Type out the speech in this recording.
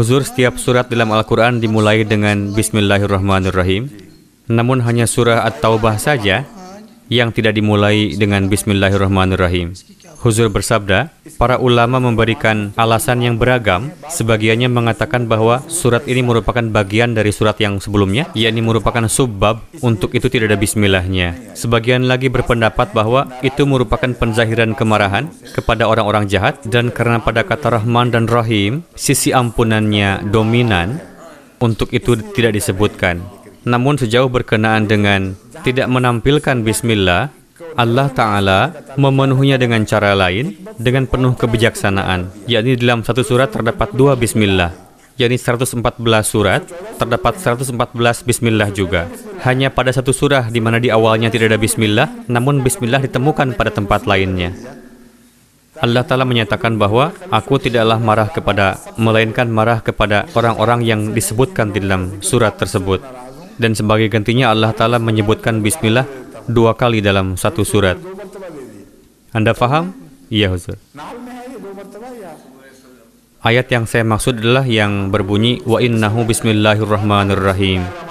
Huzur setiap surat dalam Al-Quran dimulai dengan Bismillahirrahmanirrahim. Namun hanya surah At-Taubah saja yang tidak dimulai dengan Bismillahirrahmanirrahim. Huzur bersabda, para ulama memberikan alasan yang beragam, sebagiannya mengatakan bahwa surat ini merupakan bagian dari surat yang sebelumnya, yakni merupakan subbab, untuk itu tidak ada bismillahnya. Sebagian lagi berpendapat bahwa itu merupakan penzahiran kemarahan kepada orang-orang jahat, dan karena pada kata Rahman dan Rahim, sisi ampunannya dominan, untuk itu tidak disebutkan. Namun sejauh berkenaan dengan tidak menampilkan bismillah, Allah Ta'ala memenuhinya dengan cara lain, dengan penuh kebijaksanaan, yakni dalam satu surat terdapat dua bismillah, yakni 114 surat, terdapat 114 bismillah juga. Hanya pada satu surah di mana di awalnya tidak ada bismillah, namun bismillah ditemukan pada tempat lainnya. Allah Ta'ala menyatakan bahwa aku tidaklah marah kepada, melainkan marah kepada orang-orang yang disebutkan di dalam surat tersebut. Dan sebagai gantinya Allah Ta'ala menyebutkan Bismillah dua kali dalam satu surat. Anda paham? Iya, Huzur. Ayat yang saya maksud adalah yang berbunyi wa innahu bismillahirrahmanirrahim.